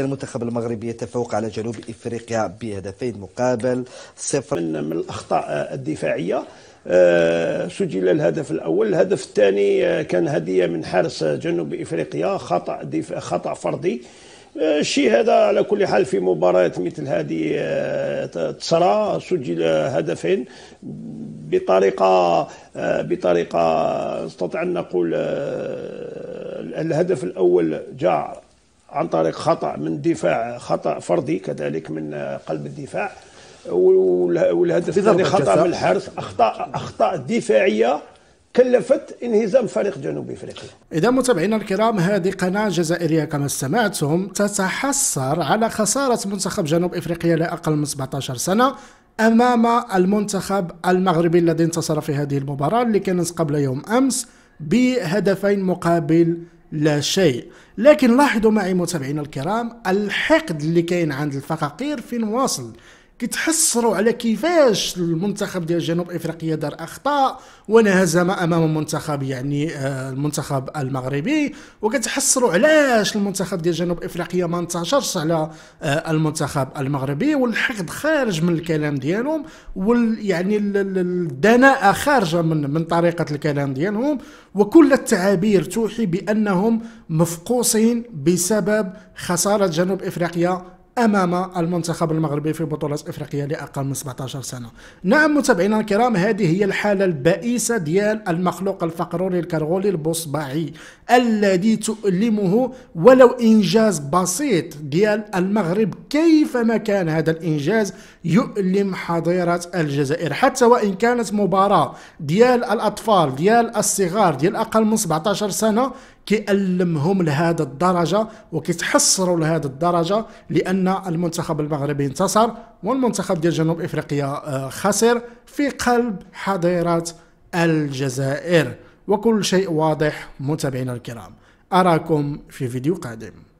المنتخب المغربي يتفوق على جنوب افريقيا بهدفين مقابل صفر من من الاخطاء الدفاعيه آه، سجل الهدف الاول الهدف الثاني آه، كان هديه من حارس جنوب افريقيا خطا دفاع خطا فردي الشيء آه، هذا على كل حال في مباراة مثل هذه تصرى سجل هدفين بطريقة بطريقة نستطيع أن نقول الهدف الأول جاء عن طريق خطأ من دفاع خطأ فردي كذلك من قلب الدفاع والهدف الثاني خطأ من الحارس أخطاء أخطاء دفاعية كلفت انهزام فريق جنوب افريقيا. اذا متابعينا الكرام هذه قناه جزائريه كما سمعتم تتحسر على خساره منتخب جنوب افريقيا لاقل من 17 سنه امام المنتخب المغربي الذي انتصر في هذه المباراه اللي كانت قبل يوم امس بهدفين مقابل لا شيء لكن لاحظوا معي متابعينا الكرام الحقد اللي كاين عند الفقاقير فين واصل كيتحسروا على كيفاش المنتخب ديال جنوب افريقيا دار اخطاء وانهزم امام المنتخب يعني آه، المنتخب المغربي وكتحسروا علاش المنتخب ديال جنوب افريقيا ما انتشرش على آه، المنتخب المغربي والحقد خارج من الكلام ديالهم ويعني الدناءه خارجه من من طريقه الكلام ديالهم وكل التعابير توحي بانهم مفقوسين بسبب خساره جنوب افريقيا امام المنتخب المغربي في بطوله افريقيا لاقل من 17 سنه نعم متابعينا الكرام هذه هي الحاله البائسه ديال المخلوق الفقروني الكرغولي البصبعي الذي تؤلمه ولو انجاز بسيط ديال المغرب كيفما كان هذا الانجاز يؤلم حظيره الجزائر حتى وان كانت مباراه ديال الاطفال ديال الصغار ديال اقل من 17 سنه كيألمهم لهذا الدرجه وكيتحسروا لهذا الدرجه لان ان المنتخب المغربي انتصر والمنتخب ديال جنوب افريقيا آه، خسر في قلب حظيره الجزائر وكل شيء واضح متابعينا الكرام اراكم في فيديو قادم